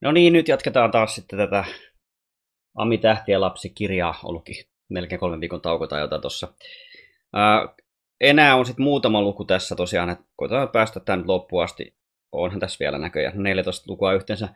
No niin, nyt jatketaan taas sitten tätä Ami lapsi kirjaa. Ollutkin melkein kolmen viikon tauko tai jotain tuossa. Enää on sitten muutama luku tässä tosiaan, että koitetaan päästä tämän loppuun asti. Onhan tässä vielä näköjään 14 lukua yhteensä.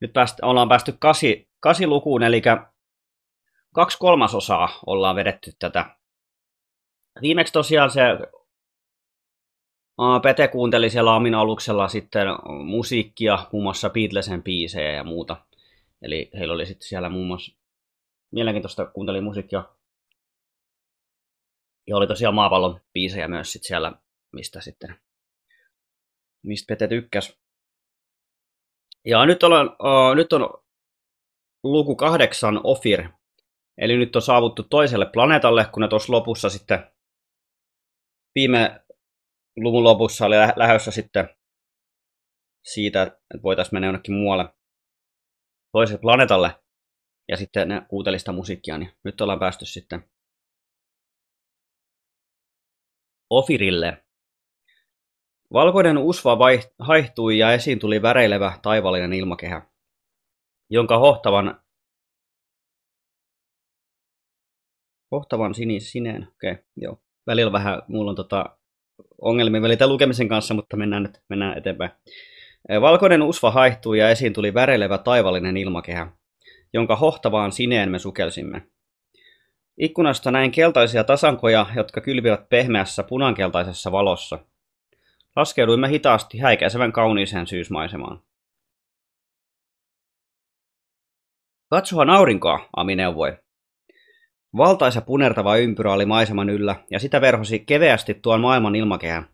Nyt päästä, ollaan päästy kasi, kasi lukuun, eli kaksi kolmasosaa ollaan vedetty tätä. Viimeksi tosiaan se Pete kuunteli siellä Amin aluksella sitten musiikkia, muun muassa Beatlesen biisejä ja muuta. Eli heillä oli sitten siellä muun muassa mielenkiintoista kuunteli musiikkia. Ja oli tosiaan maapallon biisejä myös sitten siellä, mistä sitten, mistä Pete tykkäsi. Ja nyt, olen, uh, nyt on luku kahdeksan Ofir. Eli nyt on saavuttu toiselle planeetalle, kun ne tuossa lopussa sitten viime luvun lopussa oli lä- lähdössä sitten siitä, että voitaisiin mennä jonnekin muualle toiselle planeetalle. Ja sitten ne kuutelista musiikkia, niin nyt ollaan päästy sitten Ofirille. Valkoinen usva haihtui ja esiin tuli väreilevä taivaallinen ilmakehä, jonka hohtavan, hohtavan sinisineen, okei, okay, joo. Välillä vähän, mulla on tota ongelmia välitä lukemisen kanssa, mutta mennään nyt mennään eteenpäin. Valkoinen usva haihtui ja esiin tuli väreilevä taivallinen ilmakehä, jonka hohtavaan sineen me sukelsimme. Ikkunasta näin keltaisia tasankoja, jotka kylvivät pehmeässä punankeltaisessa valossa. Laskeuduimme hitaasti häikäisevän kauniiseen syysmaisemaan. Katsohan aurinkoa, Ami neuvoi. Valtaisa punertava ympyrä oli maiseman yllä, ja sitä verhosi keveästi tuon maailman ilmakehän.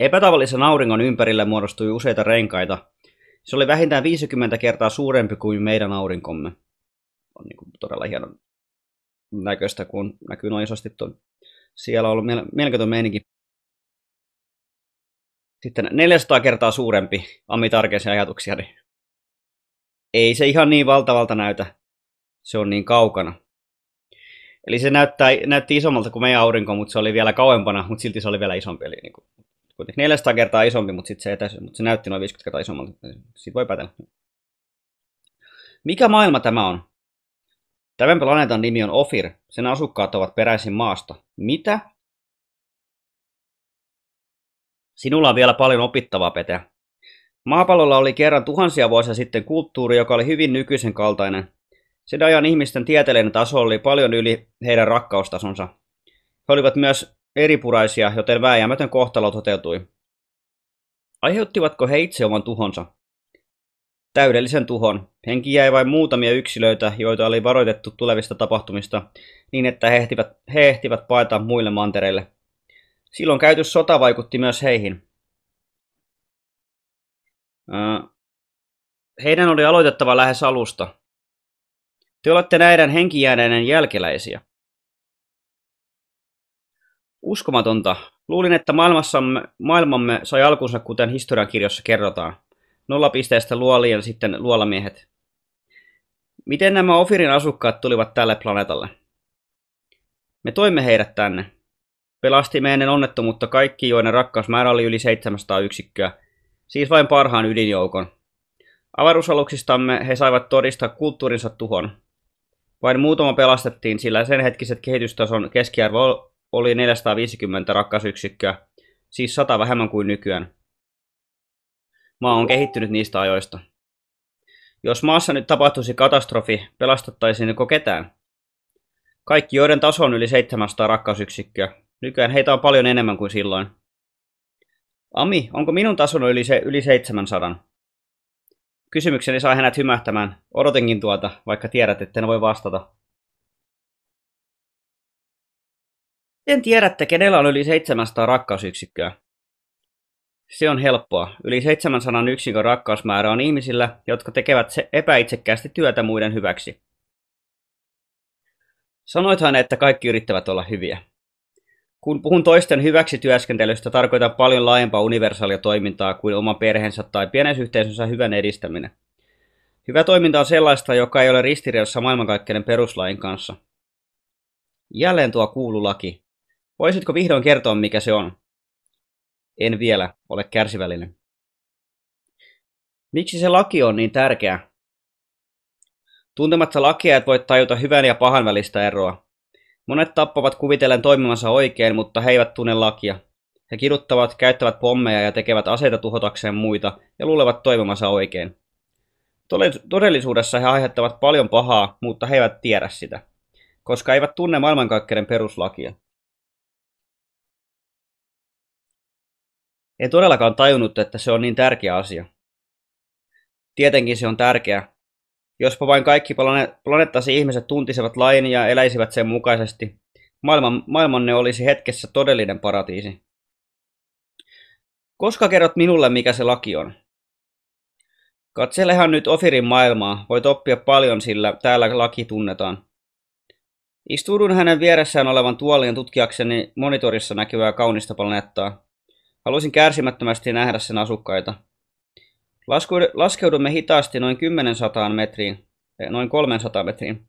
Epätavallisen auringon ympärille muodostui useita renkaita. Se oli vähintään 50 kertaa suurempi kuin meidän aurinkomme. On niin kuin todella hieno näköistä, kun näkyy noin isosti tuon. Siellä on ollut mielenkiintoinen meininki. Sitten 400 kertaa suurempi. Ami ajatuksia, niin ei se ihan niin valtavalta näytä. Se on niin kaukana. Eli se näyttää, näytti isommalta kuin meidän aurinko, mutta se oli vielä kauempana, mutta silti se oli vielä isompi. Eli niin kuin, kuitenkin 400 kertaa isompi, mutta, sit se, etäs, mutta se näytti noin 50 kertaa isommalta. Siitä voi päätellä. Mikä maailma tämä on? Tämän planeetan nimi on Ofir. Sen asukkaat ovat peräisin maasta. Mitä? Sinulla on vielä paljon opittavaa, Pete. Maapallolla oli kerran tuhansia vuosia sitten kulttuuri, joka oli hyvin nykyisen kaltainen. Sen ajan ihmisten tieteellinen taso oli paljon yli heidän rakkaustasonsa. He olivat myös eripuraisia, joten vääjäämätön kohtalo toteutui. Aiheuttivatko he itse oman tuhonsa? Täydellisen tuhon. Henki jäi vain muutamia yksilöitä, joita oli varoitettu tulevista tapahtumista, niin että he ehtivät, he ehtivät paeta muille mantereille. Silloin käyty sota vaikutti myös heihin. Heidän oli aloitettava lähes alusta. Te olette näiden henkijääneiden jälkeläisiä. Uskomatonta. Luulin, että maailmassamme, maailmamme sai alkunsa, kuten historiakirjossa kerrotaan. Nollapisteestä luolien sitten luolamiehet. Miten nämä Ofirin asukkaat tulivat tälle planeetalle? Me toimme heidät tänne. Pelastimme ennen onnettomuutta kaikki, joiden rakkausmäärä oli yli 700 yksikköä, siis vain parhaan ydinjoukon. Avaruusaluksistamme he saivat todistaa kulttuurinsa tuhon. Vain muutama pelastettiin, sillä sen hetkiset kehitystason keskiarvo oli 450 rakkasyksikköä, siis 100 vähemmän kuin nykyään. Maa on kehittynyt niistä ajoista. Jos maassa nyt tapahtuisi katastrofi, joko ketään? Kaikki, joiden taso on yli 700 rakkausyksikköä. Nykyään heitä on paljon enemmän kuin silloin. Ami, onko minun tasoni yli, se, yli 700? Kysymykseni saa hänet hymähtämään. Odotinkin tuota, vaikka tiedät, etten voi vastata. Miten tiedätte, kenellä on yli 700 rakkausyksikköä? Se on helppoa. Yli 700 yksikön rakkausmäärä on ihmisillä, jotka tekevät se epäitsekkäästi työtä muiden hyväksi. Sanoithan, että kaikki yrittävät olla hyviä. Kun puhun toisten hyväksi työskentelystä, tarkoitan paljon laajempaa universaalia toimintaa kuin oman perheensä tai pienesyhteisönsä hyvän edistäminen. Hyvä toiminta on sellaista, joka ei ole ristiriidassa maailmankaikkeuden peruslain kanssa. Jälleen tuo kuululaki. Voisitko vihdoin kertoa, mikä se on? En vielä ole kärsivällinen. Miksi se laki on niin tärkeä? Tuntematta lakia et voi tajuta hyvän ja pahan välistä eroa. Monet tappavat kuvitellen toimimansa oikein, mutta he eivät tunne lakia. He kiduttavat, käyttävät pommeja ja tekevät aseita tuhotakseen muita ja luulevat toimimansa oikein. Todellisuudessa he aiheuttavat paljon pahaa, mutta he eivät tiedä sitä, koska eivät tunne maailmankaikkeuden peruslakia. En todellakaan tajunnut, että se on niin tärkeä asia. Tietenkin se on tärkeä, Jospa vain kaikki planeettasi ihmiset tuntisivat lain ja eläisivät sen mukaisesti, maailman, maailmanne olisi hetkessä todellinen paratiisi. Koska kerrot minulle, mikä se laki on? Katselehan nyt Ofirin maailmaa, voit oppia paljon, sillä täällä laki tunnetaan. Istuudun hänen vieressään olevan tuolien tutkiakseni monitorissa näkyvää kaunista planeettaa. Haluaisin kärsimättömästi nähdä sen asukkaita. Laskeudumme hitaasti noin 10 sataan metriin, eh, noin 300 metriin.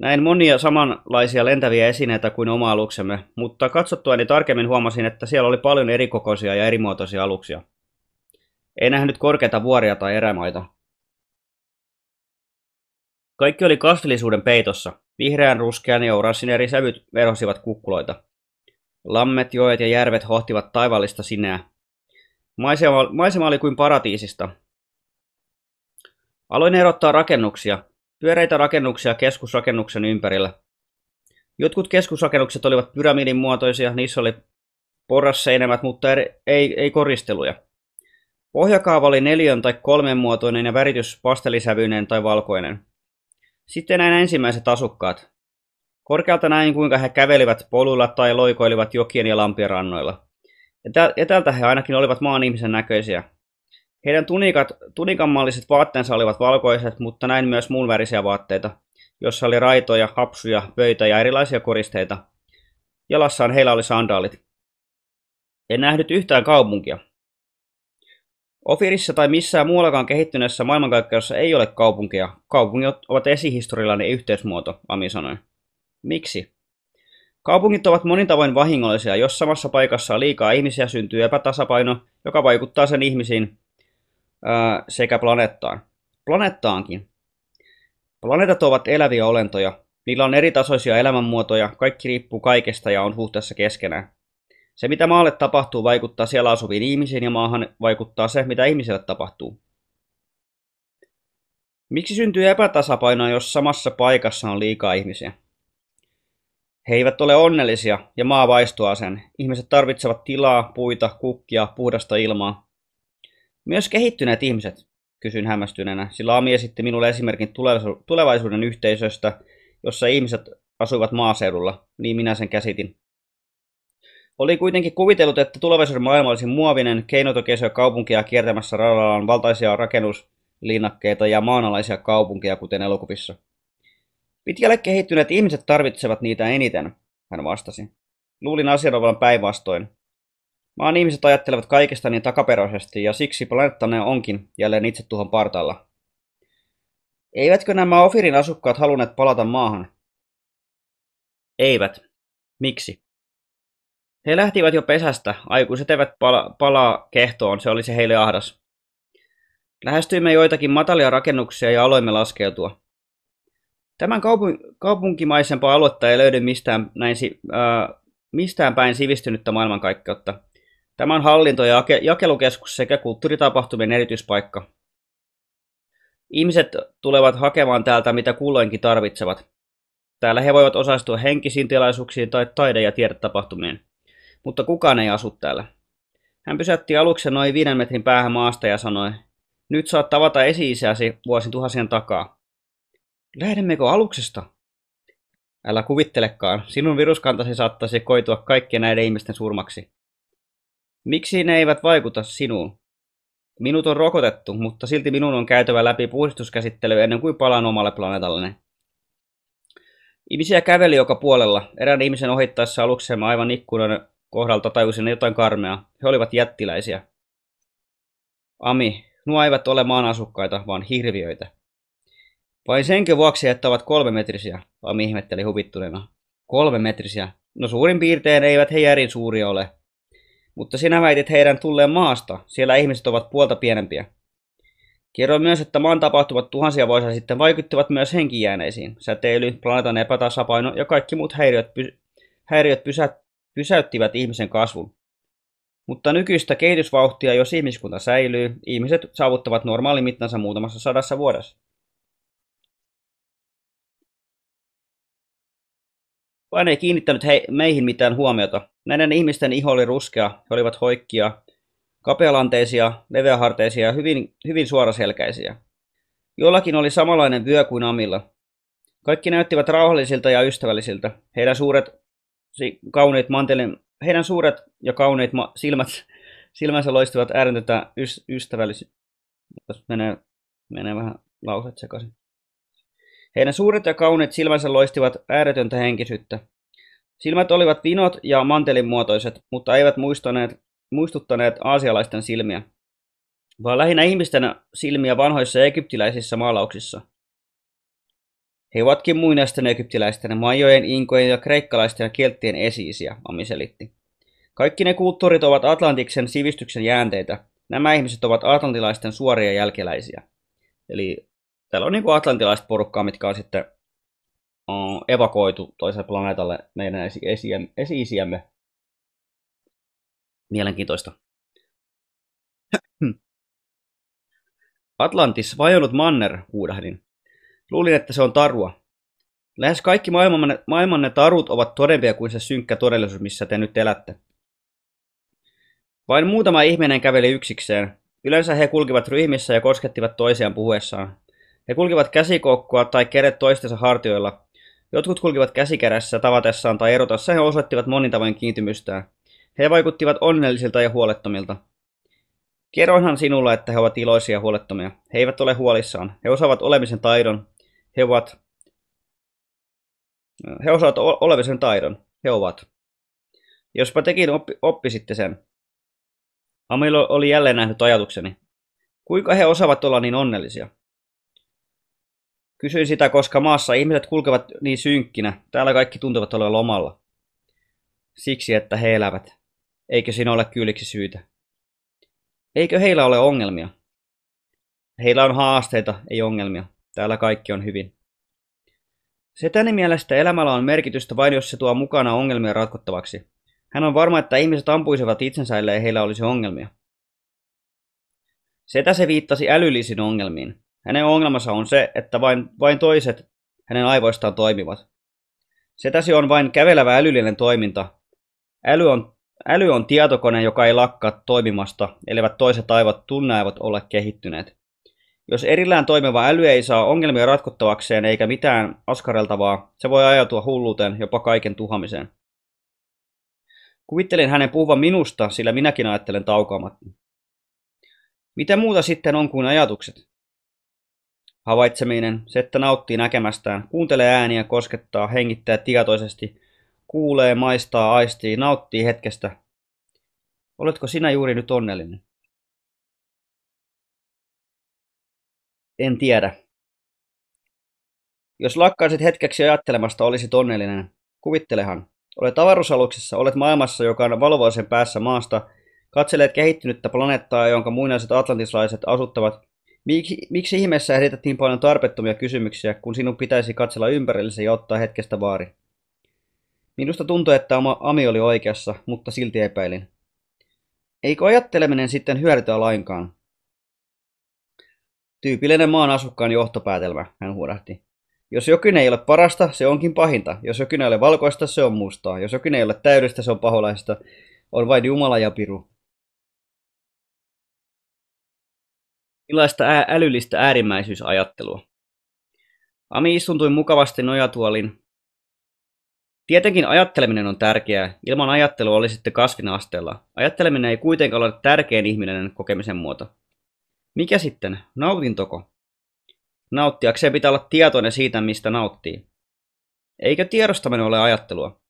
Näin monia samanlaisia lentäviä esineitä kuin oma aluksemme, mutta katsottuani niin tarkemmin huomasin, että siellä oli paljon erikokoisia ja erimuotoisia aluksia. Ei nähnyt korkeita vuoria tai erämaita. Kaikki oli kasvillisuuden peitossa. Vihreän, ruskean ja oranssin eri sävyt verhosivat kukkuloita. Lammet, joet ja järvet hohtivat taivallista sinää, Maisema, maisema oli kuin paratiisista. Aloin erottaa rakennuksia, pyöreitä rakennuksia keskusrakennuksen ympärillä. Jotkut keskusrakennukset olivat pyramidin muotoisia, niissä oli porrasseinämät, mutta ei, ei, ei koristeluja. Pohjakaava oli neljön tai kolmen muotoinen ja väritys pastelisävyinen tai valkoinen. Sitten näin ensimmäiset asukkaat. Korkealta näin, kuinka he kävelivät polulla tai loikoilivat jokien ja lampien rannoilla. Ja, ja tältä he ainakin olivat maan ihmisen näköisiä. Heidän tunikat, tunikanmalliset vaatteensa olivat valkoiset, mutta näin myös muunvärisiä vaatteita, jossa oli raitoja, hapsuja, pöitä ja erilaisia koristeita. Jalassaan heillä oli sandaalit. En nähnyt yhtään kaupunkia. Ofirissa tai missään muuallakaan kehittyneessä maailmankaikkeudessa ei ole kaupunkia. Kaupungit ovat esihistoriallinen yhteismuoto, Ami sanoi. Miksi? Kaupungit ovat monin tavoin vahingollisia, jos samassa paikassa liikaa ihmisiä syntyy epätasapaino, joka vaikuttaa sen ihmisiin ää, sekä planeettaan. Planeettaankin. Planeetat ovat eläviä olentoja. Niillä on eri tasoisia elämänmuotoja, kaikki riippuu kaikesta ja on suhteessa keskenään. Se, mitä maalle tapahtuu, vaikuttaa siellä asuviin ihmisiin ja maahan vaikuttaa se, mitä ihmiselle tapahtuu. Miksi syntyy epätasapainoa, jos samassa paikassa on liikaa ihmisiä? He eivät ole onnellisia ja maa vaistoaa sen. Ihmiset tarvitsevat tilaa, puita, kukkia, puhdasta ilmaa. Myös kehittyneet ihmiset, kysyin hämmästyneenä, sillä Ami esitti minulle esimerkin tulevaisuuden yhteisöstä, jossa ihmiset asuivat maaseudulla, niin minä sen käsitin. Oli kuitenkin kuvitellut, että tulevaisuuden maailma olisi muovinen, keinotokeisoja kaupunkia kiertämässä radallaan valtaisia rakennuslinnakkeita ja maanalaisia kaupunkeja, kuten elokuvissa. Pitkälle kehittyneet ihmiset tarvitsevat niitä eniten, hän vastasi. Luulin asian olevan päinvastoin. Maan ihmiset ajattelevat kaikesta niin takaperäisesti ja siksi planeettanne onkin jälleen itse tuhon partalla. Eivätkö nämä Ofirin asukkaat halunneet palata maahan? Eivät. Miksi? He lähtivät jo pesästä, aikuiset eivät pala- palaa kehtoon, se oli se heille ahdas. Lähestyimme joitakin matalia rakennuksia ja aloimme laskeutua. Tämän kaupun- kaupunkimaisempaa aluetta ei löydy mistään, näin, äh, mistään päin sivistynyttä maailmankaikkeutta. Tämä on hallinto- ja jake- jakelukeskus sekä kulttuuritapahtumien erityispaikka. Ihmiset tulevat hakemaan täältä mitä kulloinkin tarvitsevat. Täällä he voivat osallistua henkisiin tilaisuuksiin tai taide- ja tiedetapahtumiin. Mutta kukaan ei asu täällä. Hän pysäytti aluksen noin viiden metrin päähän maasta ja sanoi, nyt saat tavata esi-isäsi tuhansien takaa. Lähdemmekö aluksesta? Älä kuvittelekaan, sinun viruskantasi saattaisi koitua kaikkien näiden ihmisten surmaksi. Miksi ne eivät vaikuta sinuun? Minut on rokotettu, mutta silti minun on käytävä läpi puhdistuskäsittely ennen kuin palaan omalle planeetalleni. Ihmisiä käveli joka puolella. Erään ihmisen ohittaessa aluksemme aivan ikkunan kohdalta tajusin jotain karmea. He olivat jättiläisiä. Ami, nuo eivät ole maan asukkaita, vaan hirviöitä. Vai senkö vuoksi, että ovat kolmemetrisiä? Pami ihmetteli huvittuneena. Kolmemetrisiä? No suurin piirtein eivät he järin suuria ole. Mutta sinä väitit heidän tulleen maasta. Siellä ihmiset ovat puolta pienempiä. Kerroin myös, että maan tapahtumat tuhansia vuosia sitten vaikuttivat myös henkijääneisiin. Säteily, planeetan epätasapaino ja kaikki muut häiriöt, py- häiriöt pysä- pysäyttivät ihmisen kasvun. Mutta nykyistä kehitysvauhtia, jos ihmiskunta säilyy, ihmiset saavuttavat normaalimittansa muutamassa sadassa vuodessa. Vain ei kiinnittänyt he, meihin mitään huomiota. Näiden ihmisten iho oli ruskea, he olivat hoikkia, kapealanteisia, leveäharteisia ja hyvin, hyvin suoraselkäisiä. Jollakin oli samanlainen vyö kuin Amilla. Kaikki näyttivät rauhallisilta ja ystävällisiltä. Heidän suuret, kauniit mantelin, heidän suuret ja kauniit ma- silmät, silmänsä loistivat äärentötä ystävällisiltä. Menee, menee vähän lauset sekaisin. Heidän suuret ja kauniit silmänsä loistivat ääretöntä henkisyyttä. Silmät olivat vinot ja mantelin muotoiset, mutta eivät muistaneet, muistuttaneet aasialaisten silmiä, vaan lähinnä ihmisten silmiä vanhoissa egyptiläisissä maalauksissa. He ovatkin muinaisten egyptiläisten, majojen, inkojen ja kreikkalaisten ja kelttien esiisiä, Ami selitti. Kaikki ne kulttuurit ovat Atlantiksen sivistyksen jäänteitä. Nämä ihmiset ovat atlantilaisten suoria jälkeläisiä. Eli Täällä on niinku atlantilaiset porukkaa, mitkä on sitten on evakoitu toiselle planeetalle meidän esi- esi- esi Mielenkiintoista. Atlantis, vajonnut manner, huudahdin. Luulin, että se on tarua. Lähes kaikki maailmanne, maailmanne tarut ovat todempia kuin se synkkä todellisuus, missä te nyt elätte. Vain muutama ihminen käveli yksikseen. Yleensä he kulkivat ryhmissä ja koskettivat toisiaan puhuessaan. Ne kulkivat käsikokkua tai kädet toistensa hartioilla. Jotkut kulkivat käsikädessä tavatessaan tai erotessaan ja osoittivat monin tavoin kiintymystään. He vaikuttivat onnellisilta ja huolettomilta. Kerroinhan sinulla, että he ovat iloisia ja huolettomia. He eivät ole huolissaan. He osaavat olemisen taidon. He ovat... He osaavat olemisen taidon. He ovat. Jospa tekin oppi, oppisitte sen. Amilo oli jälleen nähnyt ajatukseni. Kuinka he osaavat olla niin onnellisia? Kysyin sitä, koska maassa ihmiset kulkevat niin synkkinä. Täällä kaikki tuntuvat olevan lomalla. Siksi, että he elävät. Eikö siinä ole kylliksi syytä? Eikö heillä ole ongelmia? Heillä on haasteita, ei ongelmia. Täällä kaikki on hyvin. Setäni mielestä elämällä on merkitystä vain, jos se tuo mukana ongelmia ratkottavaksi. Hän on varma, että ihmiset ampuisivat itsensä, ellei heillä olisi ongelmia. Setä se viittasi älyllisiin ongelmiin. Hänen ongelmansa on se, että vain, vain toiset hänen aivoistaan toimivat. Setäsi on vain kävelevä älyllinen toiminta. Äly on, äly on tietokone, joka ei lakkaa toimimasta, elevät toiset aivot tunneaivot ole kehittyneet. Jos erillään toimiva äly ei saa ongelmia ratkottavakseen eikä mitään askareltavaa, se voi ajautua hulluuteen jopa kaiken tuhamiseen. Kuvittelin hänen puhuvan minusta, sillä minäkin ajattelen taukoamatta. Mitä muuta sitten on kuin ajatukset? Havaitseminen, se että nauttii näkemästään, kuuntelee ääniä, koskettaa, hengittää tietoisesti, kuulee, maistaa, aistii, nauttii hetkestä. Oletko sinä juuri nyt onnellinen? En tiedä. Jos lakkaisit hetkeksi ajattelemasta, olisit onnellinen. Kuvittelehan. Olet avaruusaluksessa, olet maailmassa, joka on valvoisen päässä maasta, katselet kehittynyttä planeettaa, jonka muinaiset atlantislaiset asuttavat – Miksi, miksi ihmeessä ehdität niin paljon tarpeettomia kysymyksiä, kun sinun pitäisi katsella ympärillesi ja ottaa hetkestä vaari? Minusta tuntui, että oma Ami oli oikeassa, mutta silti epäilin. Eikö ajatteleminen sitten hyödytä lainkaan? Tyypillinen maan asukkaan johtopäätelmä, hän huudahti. Jos jokin ei ole parasta, se onkin pahinta. Jos jokin ei ole valkoista, se on mustaa. Jos jokin ei ole täydellistä, se on paholaista. On vain Jumala ja piru. Millaista ä- älyllistä äärimmäisyysajattelua. Ami istuntui mukavasti nojatuolin. Tietenkin ajatteleminen on tärkeää. Ilman ajattelua olisitte kasvin asteella. Ajatteleminen ei kuitenkaan ole tärkein ihminen kokemisen muoto. Mikä sitten? Nautintoko? Nauttiakseen pitää olla tietoinen siitä, mistä nauttii. Eikö tiedostaminen ole ajattelua?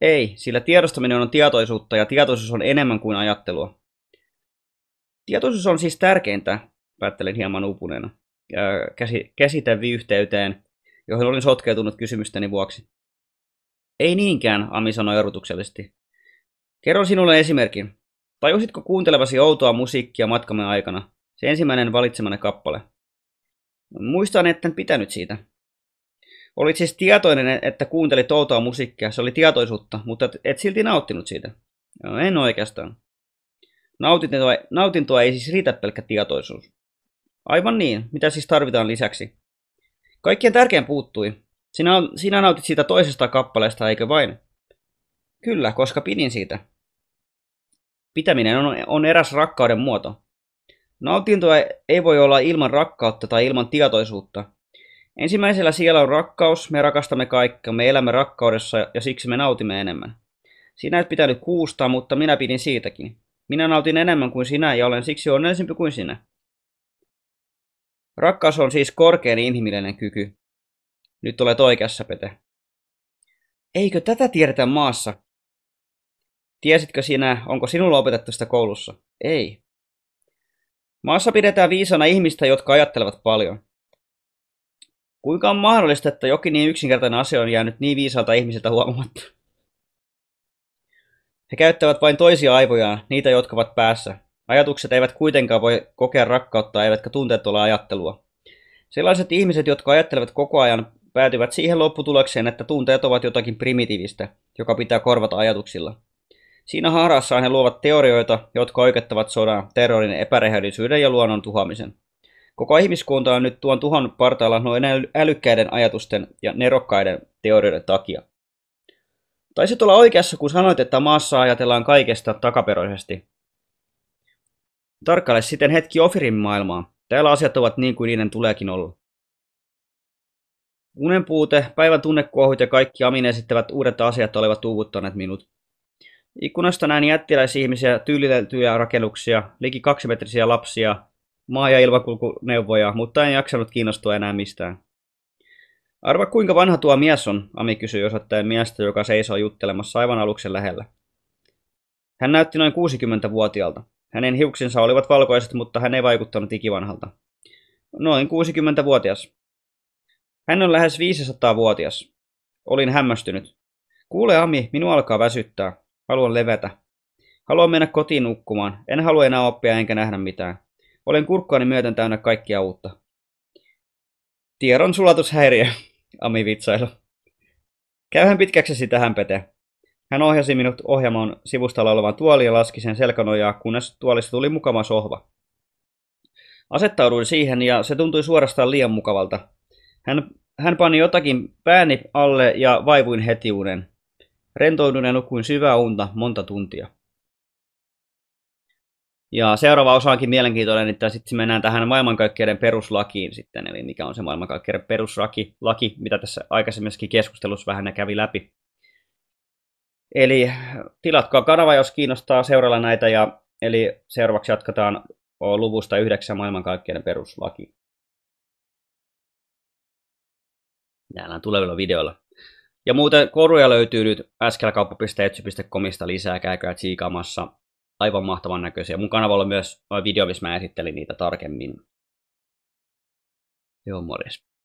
Ei, sillä tiedostaminen on tietoisuutta ja tietoisuus on enemmän kuin ajattelua. Tietoisuus on siis tärkeintä, päättelen hieman uupuneena. käsi, käsiteviyhteyteen, johon olin sotkeutunut kysymysteni vuoksi. Ei niinkään, Ami sanoi erotuksellisesti. Kerron sinulle esimerkin. Tajusitko kuuntelevasi outoa musiikkia matkamme aikana? Se ensimmäinen valitsemani kappale. Muistan, etten pitänyt siitä. Olit siis tietoinen, että kuuntelit outoa musiikkia, se oli tietoisuutta, mutta et silti nauttinut siitä. En oikeastaan. Nautintoa, nautintoa ei siis riitä pelkkä tietoisuus. Aivan niin, mitä siis tarvitaan lisäksi? Kaikkien tärkein puuttui. Sinä, sinä nautit siitä toisesta kappaleesta, eikö vain? Kyllä, koska pidin siitä. Pitäminen on, on eräs rakkauden muoto. Nautintoa ei voi olla ilman rakkautta tai ilman tietoisuutta. Ensimmäisellä siellä on rakkaus, me rakastamme kaikkea, me elämme rakkaudessa ja siksi me nautimme enemmän. Sinä et pitänyt kuusta, mutta minä pidin siitäkin. Minä nautin enemmän kuin sinä ja olen siksi onnellisempi kuin sinä. Rakkaus on siis korkein inhimillinen kyky. Nyt olet oikeassa, Pete. Eikö tätä tiedetä maassa? Tiesitkö sinä, onko sinulla opetettu sitä koulussa? Ei. Maassa pidetään viisana ihmistä, jotka ajattelevat paljon. Kuinka on mahdollista, että jokin niin yksinkertainen asia on jäänyt niin viisalta ihmiseltä huomamatta? He käyttävät vain toisia aivojaan, niitä jotka ovat päässä. Ajatukset eivät kuitenkaan voi kokea rakkautta eivätkä tunteet ole ajattelua. Sellaiset ihmiset, jotka ajattelevat koko ajan, päätyvät siihen lopputulokseen, että tunteet ovat jotakin primitiivistä, joka pitää korvata ajatuksilla. Siinä haarassaan he luovat teorioita, jotka oikeuttavat sodan, terrorin, epärehellisyyden ja luonnon tuhoamisen. Koko ihmiskunta on nyt tuon tuhon partaalla noin älykkäiden ajatusten ja nerokkaiden teorioiden takia. Taisit olla oikeassa, kun sanoit, että maassa ajatellaan kaikesta takaperoisesti. Tarkkaile sitten hetki Ofirin maailmaa. Täällä asiat ovat niin kuin niiden tuleekin olla. Unen puute, päivän tunnekuohut ja kaikki Amin esittävät uudet asiat olivat uuvuttaneet minut. Ikkunasta näin jättiläisihmisiä, tyyliteltyjä rakennuksia, liki kaksimetrisiä lapsia, maa- ja ilmakulkuneuvoja, mutta en jaksanut kiinnostua enää mistään. Arva kuinka vanha tuo mies on, Ami kysyi osoittaen miestä, joka seisoo juttelemassa aivan aluksen lähellä. Hän näytti noin 60-vuotiaalta. Hänen hiuksensa olivat valkoiset, mutta hän ei vaikuttanut ikivanhalta. Noin 60-vuotias. Hän on lähes 500-vuotias. Olin hämmästynyt. Kuule Ami, minua alkaa väsyttää. Haluan levätä. Haluan mennä kotiin nukkumaan. En halua enää oppia enkä nähdä mitään. Olen kurkkaani myöten täynnä kaikkia uutta. Tiedon sulatushäiriö. Ami vitsailu. Käyhän pitkäksesi tähän, Pete. Hän ohjasi minut ohjaamaan sivustalla olevan tuoli ja laski sen selkänojaa, kunnes tuolista tuli mukava sohva. Asettauduin siihen ja se tuntui suorastaan liian mukavalta. Hän, hän pani jotakin pääni alle ja vaivuin heti unen. Rentoudun ja nukuin syvää unta monta tuntia. Ja seuraava osa onkin mielenkiintoinen, että sitten mennään tähän maailmankaikkeuden peruslakiin sitten, eli mikä on se maailmankaikkeuden peruslaki, laki, mitä tässä aikaisemmissakin keskustelussa vähän kävi läpi. Eli tilatkaa kanava, jos kiinnostaa seuralla näitä, ja eli seuraavaksi jatketaan luvusta yhdeksän maailmankaikkeuden peruslaki. Näillä tulevilla videoilla. Ja muuten koruja löytyy nyt kauppa.etsy.comista lisää, käykää tsiikaamassa aivan mahtavan näköisiä. Mun kanavalla on myös video, missä mä esittelin niitä tarkemmin. Joo, morjes.